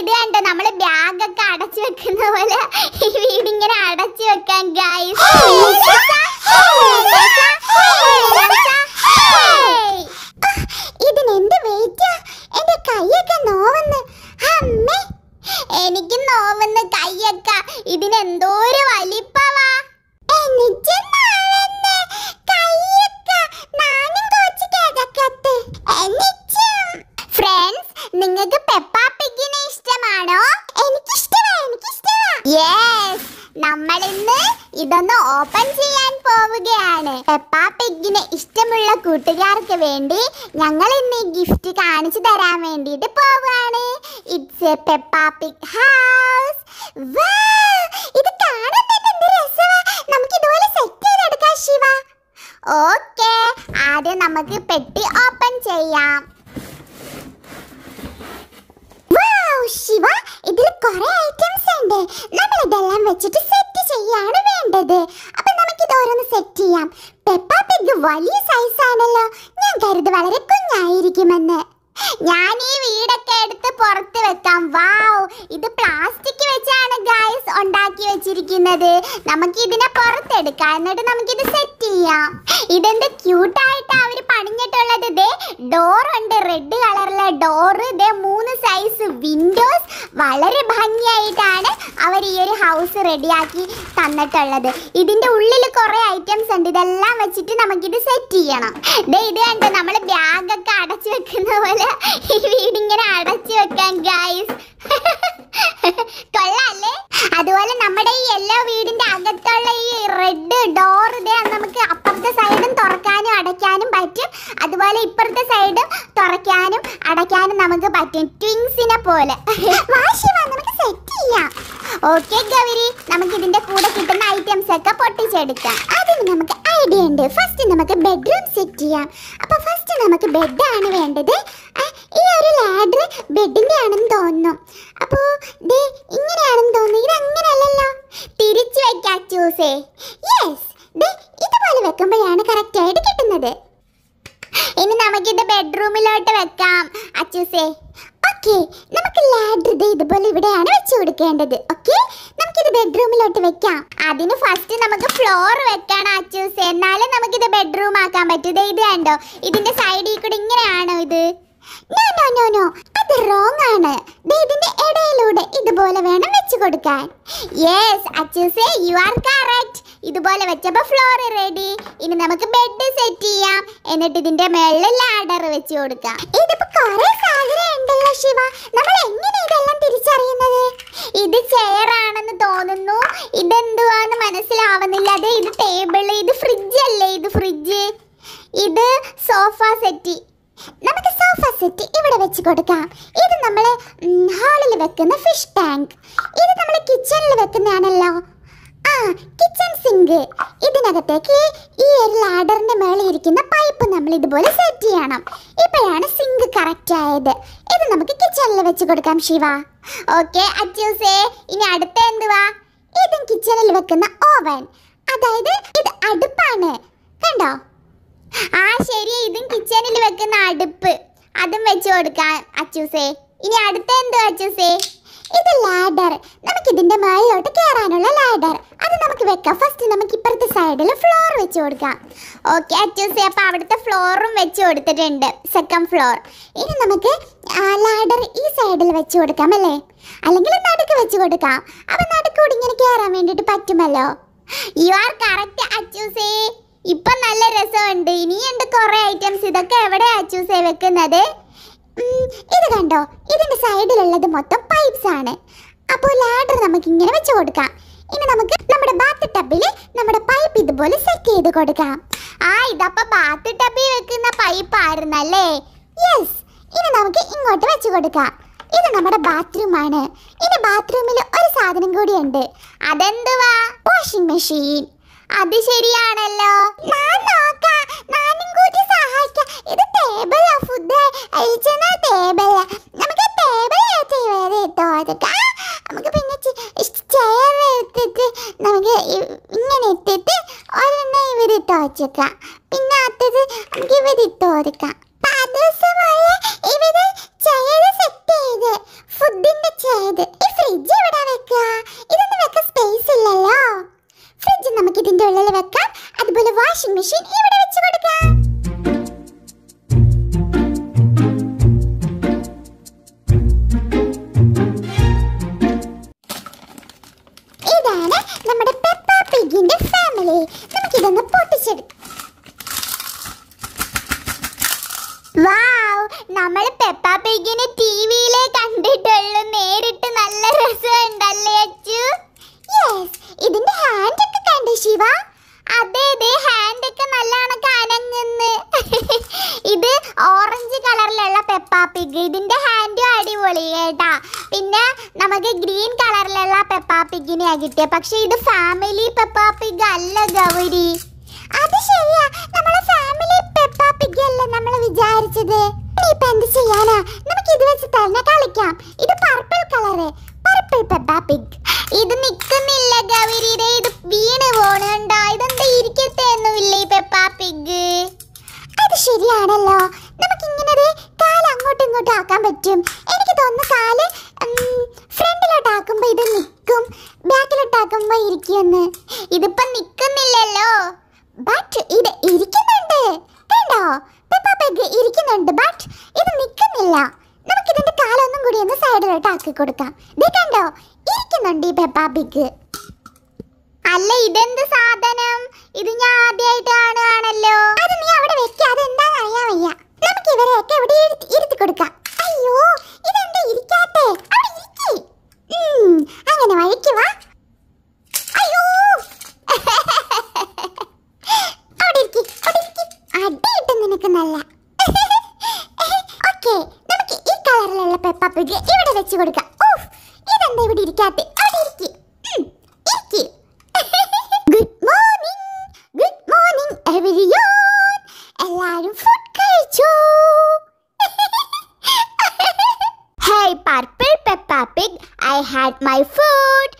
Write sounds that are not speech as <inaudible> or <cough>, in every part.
ഇത് കണ്ടോ നമ്മള് ബാഗ് ഒക്കെ അടച്ചു വെക്കുന്ന പോലെ ഈ വീട് ഇങ്ങനെ അടച്ചു വെക്കാൻ ഗൈസ് കൈയൊക്കെ നോവുന്നു അമ്മേ നോവുന്നു കൈയൊക്കെ എനിക്ക് നിങ്ങൾക്ക് പെപ്പ യെസ് നമ്മൾ ഇന്ന് ഇതൊന്ന് ഓപ്പൺ ചെയ്യാൻ പോവുകയാണ് പെപ്പാ പെഗിന് ഇഷ്ടമുള്ള കൂട്ടുകാർക്ക് വേണ്ടി ഞങ്ങൾ ഇന്ന് ഗിഫ്റ്റ് കാണിച്ചു തരാൻ വേണ്ടിയിട്ട് പോവുകയാണ് it's a Peppa Pig house ഇത് കാണാൻ നമുക്ക് ഇതുപോലെ സെറ്റ് ചെയ്തെടുക്കാം ശിവ ഓക്കെ ആദ്യം നമുക്ക് പെട്ടി ഓപ്പൺ ചെയ്യാം ഓരോന്ന് സെറ്റ് ചെയ്യാം പെപ്പ പെഗ് വലിയ സൈസാണല്ലോ ഞാൻ കരുത് വളരെ കുഞ്ഞായിരിക്കുമെന്ന് ഞാൻ ഈ വീടൊക്കെ എടുത്ത് പുറത്ത് വെക്കാം വാവ് ഇത് പ്ലാസ്റ്റിക് വെച്ചാണ് ഗായ്സ് ഉണ്ടാക്കി വെച്ചിരിക്കുന്നത് നമുക്ക് ഇതിനെ പുറത്തെടുക്കാം എന്നിട്ട് നമുക്കിത് സെറ്റ് ചെയ്യാം ഇതെന്ത് ക്യൂട്ടായിട്ടാ അവർ പണിഞ്ഞിട്ടുള്ളത് ഇതേ ഉണ്ട് റെഡ് കളറിലെ ഡോർ ഇതേ മൂന്ന് സൈസ് വിൻഡോസ് വളരെ ഭംഗിയായിട്ടാണ് അവർ ഈ ഒരു ഹൗസ് റെഡിയാക്കി തന്നിട്ടുള്ളത് ഇതിൻ്റെ ഉള്ളിൽ കുറേ ഐറ്റംസ് ഉണ്ട് ഇതെല്ലാം വെച്ചിട്ട് നമുക്കിത് സെറ്റ് ചെയ്യണം ദേ ഇത് കണ്ട് നമ്മൾ ബാഗൊക്കെ അടച്ചു വെക്കുന്ന പോലെ ഈ വീടിങ്ങനെ അടച്ചു വെക്കാൻ ഗായ്സ് <laughs> കൊള്ളാല്ലേ അതുപോലെ നമ്മുടെ ഈ എല്ലാ വീടിൻ്റെ അകത്തുള്ള ഈ റെഡ് ഡോർ ഇതേ നമുക്ക് അപ്പുറത്തെ സൈഡ് സൈഡും തുറക്കാനും അടയ്ക്കാനും പറ്റും അതുപോലെ ഇപ്പുറത്തെ സൈഡ് തുറക്കാനും അടയ്ക്കാനും നമുക്ക് പറ്റും ട്വിങ്സിനെ പോലെ നമുക്ക് സെറ്റ് ചെയ്യാം ഓക്കെ ഗവരി നമുക്ക് ഇതിന്റെ കൂടെ കിട്ടുന്ന ഐറ്റംസ് ഒക്കെ പൊട്ടിച്ചെടുക്കാം അതിന് നമുക്ക് ഐഡിയ ഉണ്ട് ഫസ്റ്റ് നമുക്ക് ബെഡ്റൂം സെറ്റ് ചെയ്യാം അപ്പൊ ഫസ്റ്റ് നമുക്ക് ബെഡാണ് വേണ്ടത് ഈ ഒരു ലാഡർ ബെഡിന്റെ ആണെന്ന് തോന്നുന്നു അപ്പോ ദേ ഇങ്ങനെയാണെന്ന് തോന്നുന്നു ഇത് അങ്ങനെയല്ലല്ലോ തിരിച്ചു വെക്കാം ചൂസേ യെസ് ഇതുപോലെ വെക്കുമ്പോഴാണ് കറക്റ്റ് ആയിട്ട് കിട്ടുന്നത് ഇനി നമുക്കിത് ബെഡ്റൂമിലോട്ട് വെക്കാം അച്ചൂസേ ഓക്കെ നമുക്ക് ലാഡർ ഇതുപോലെ ഇവിടെയാണ് വെച്ചു കൊടുക്കേണ്ടത് ഓക്കെ നമുക്കിത് ബെഡ്റൂമിലോട്ട് വെക്കാം അതിന് ഫസ്റ്റ് നമുക്ക് ഫ്ലോർ വെക്കണം അച്ചൂസ് എന്നാലും നമുക്കിത് ബെഡ്റൂം ആക്കാൻ പറ്റൂ ഇത് കണ്ടോ ഇതിന്റെ സൈഡിൽ കൂടെ ഇങ്ങനെയാണോ ഇത് നോ നോ നോ നോ അത് റോങ് ആണ് ഇതിന്റെ ഇടയിലൂടെ ഇതുപോലെ വേണം വെച്ചു കൊടുക്കാൻ യെസ് യു ആർ ഇതുപോലെ വെച്ചപ്പോൾ ഫ്ലോർ റെഡി ഇനി നമുക്ക് ബെഡ് സെറ്റ് ചെയ്യാം എന്നിട്ട് ഇതിന്റെ മേളിൽ ലാഡർ വെച്ച് കൊടുക്കാം ഇതിപ്പോ കുറേ സാധനം ഉണ്ടല്ലോ ശിവ നമ്മൾ എങ്ങനെ ഇതെല്ലാം തിരിച്ചറിയുന്നത് ഇത് ചെയർ ആണെന്ന് തോന്നുന്നു ഇതെന്തുവാന്ന് മനസ്സിലാവുന്നില്ല അതെ ഇത് ടേബിൾ ഇത് ഫ്രിഡ്ജ് അല്ലേ ഇത് ഫ്രിഡ്ജ് ഇത് സോഫ സെറ്റ് നമുക്ക് സോഫ സെറ്റ് ഇവിടെ വെച്ച് കൊടുക്കാം ഇത് നമ്മൾ ഹാളിൽ വെക്കുന്ന ഫിഷ് ടാങ്ക് ഇത് നമ്മൾ കിച്ചണിൽ വെക്കുന്നതാണല്ലോ കിച്ചൺ സിങ്ക് ഇതിനകത്തേക്ക് ഈ ഒരു ലാഡറിന്റെ മേളിൽ ഇരിക്കുന്ന പൈപ്പ് നമ്മൾ ഇതുപോലെ സെറ്റ് ചെയ്യണം ഇപ്പോഴാണ് സിങ്ക് കറക്റ്റ് ആയത് ഇത് നമുക്ക് കിച്ചണിൽ വെച്ച് കൊടുക്കാം ശിവ ഓക്കെ അച്ചൂസേ ഇനി അടുത്ത എന്തുവാ ഇതും കിച്ചണിൽ വെക്കുന്ന ഓവൻ അതായത് ഇത് അടുപ്പാണ് കണ്ടോ ആ ശരി ഇതും കിച്ചണിൽ വെക്കുന്ന അടുപ്പ് അതും വെച്ച് കൊടുക്കാം അച്ചൂസേ ഇനി അടുത്ത എന്തുവാ അച്ചൂസേ ഇത് ലാഡർ നമുക്ക് ഇതിന്റെ മുകളിലോട്ട് കയറാനുള്ള ലാഡർ അത് നമുക്ക് വെക്കാം ഫസ്റ്റ് നമുക്ക് ഇപ്പുറത്തെ സൈഡിൽ ഫ്ലോർ വെച്ച് കൊടുക്കാം ഓക്കെ അറ്റൂസി അപ്പോൾ അവിടുത്തെ ഫ്ലോറും വെച്ച് കൊടുത്തിട്ടുണ്ട് സെക്കൻഡ് ഫ്ലോർ ഇനി നമുക്ക് ലാഡർ ഈ സൈഡിൽ വെച്ച് കൊടുക്കാം അല്ലേ അല്ലെങ്കിൽ നടുക്ക് വെച്ച് കൊടുക്കാം അപ്പൊ നടുക്കൂടി ഇങ്ങനെ കയറാൻ വേണ്ടിട്ട് പറ്റുമല്ലോ യു ആർ കറക്റ്റ് അച്ചൂസേ ഇപ്പൊ നല്ല രസമുണ്ട് ഇനിയുണ്ട് കുറേ ഐറ്റംസ് ഇതൊക്കെ എവിടെയാ അച്ചൂസേ വെക്കുന്നത് ഇത് കണ്ടോ ഇതിന്റെ സൈഡിലുള്ളത് മൊത്തം പൈപ്സ് ആണ് അപ്പോൾ ലാഡർ നമുക്ക് ഇങ്ങനെ വെച്ച് കൊടുക്കാം ഇനി നമുക്ക് നമ്മുടെ ബാത്ത് ടബ്ബിൽ നമ്മുടെ പൈപ്പ് ഇതുപോലെ സെറ്റ് ചെയ്ത് കൊടുക്കാം ആ ഇതപ്പോ ബാത്ത് ടബിൽ വെക്കുന്ന പൈപ്പ് ആയിരുന്നല്ലേ യെസ് ഇനി നമുക്ക് ഇങ്ങോട്ട് വെച്ച് കൊടുക്കാം ഇത് നമ്മുടെ ബാത്റൂം ആണ് ഇനി ബാത്റൂമിൽ ഒരു സാധനം കൂടിയുണ്ട് അതെന്തുവാ വാഷിംഗ് മെഷീൻ അത് ശരിയാണല്ലോ ഞാൻ നോക്കാം ഞാനും കൂടി സഹായിക്കാം ഇത് 几个。കളറിലുള്ള പെപ്പ പിഗിനെയാ കിട്ടിയ പക്ഷെ ഇത് ഫാമിലി പെപ്പ പിഗ് അല്ല ഗൗരി അത് ശരിയാ നമ്മളെ ഫാമിലി പെപ്പ പിഗ് അല്ല നമ്മൾ വിചാരിച്ചത് ഇപ്പൊ എന്ത് ചെയ്യാനാ നമുക്ക് ഇത് വെച്ച് തന്നെ കളിക്കാം ഇത് purple colour purple Peppa Pig ഇത് നിൽക്കുന്നില്ല ഗൗരി ഇത് വീണ് പോണുണ്ടോ ഇതെന്താ ഇരിക്കത്തെ ഒന്നുമില്ല ഈ പെപ്പ പിഗ് അത് ശരിയാണല്ലോ ഇതിപ്പോ നിക്കുന്നില്ലല്ലോ ബട്ട് ഇത് ഇരിക്കുന്നുണ്ട് കണ്ടോ പെപ്പ പെഗ് ഇരിക്കുന്നുണ്ട് ബട്ട് ഇത് നിക്കുന്നില്ല നമുക്ക് ഇതിന്റെ കാലൊന്നും കൂടി ഒന്ന് സൈഡിലോട്ട് ആക്കി കൊടുക്കാം ഇത് കണ്ടോ ഇരിക്കുന്നുണ്ട് ഈ പെപ്പാ പെഗ് അല്ല ഇതെന്ത് സാധനം നല്ല <laughs> നമുക്ക് ഈ കളറിലുള്ള പെപ്പ പിഗ് ഇവിടെ വെച്ച് കൊടുക്കാം ഇതെന്താ ഇവിടെ ഇരിക്കാത്തെ അവിടെ ഇരിക്ക് good morning good morning everyone purple I had my food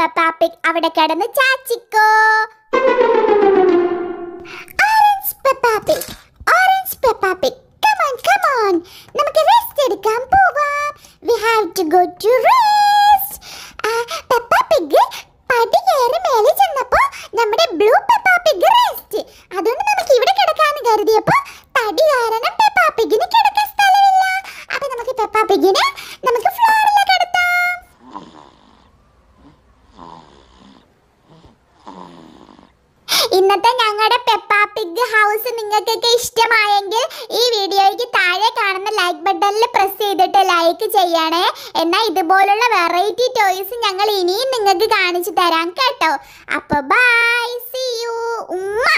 papa pig അവിടെ കിടന്ന് ചാച്ചിക്കോ ഇന്നത്തെ ഞങ്ങളുടെ പെപ്പ പിഗ് ഹൗസ് നിങ്ങൾക്കൊക്കെ ഇഷ്ടമായെങ്കിൽ ഈ വീഡിയോയ്ക്ക് താഴെ കാണുന്ന ലൈക്ക് ബട്ടണിൽ പ്രസ് ചെയ്തിട്ട് ലൈക്ക് ചെയ്യണേ എന്നാൽ ഇതുപോലുള്ള വെറൈറ്റി ടോയ്സ് ഞങ്ങൾ ഇനിയും നിങ്ങൾക്ക് കാണിച്ചു തരാം കേട്ടോ അപ്പോൾ ബൈ സി യു ഉമ്മ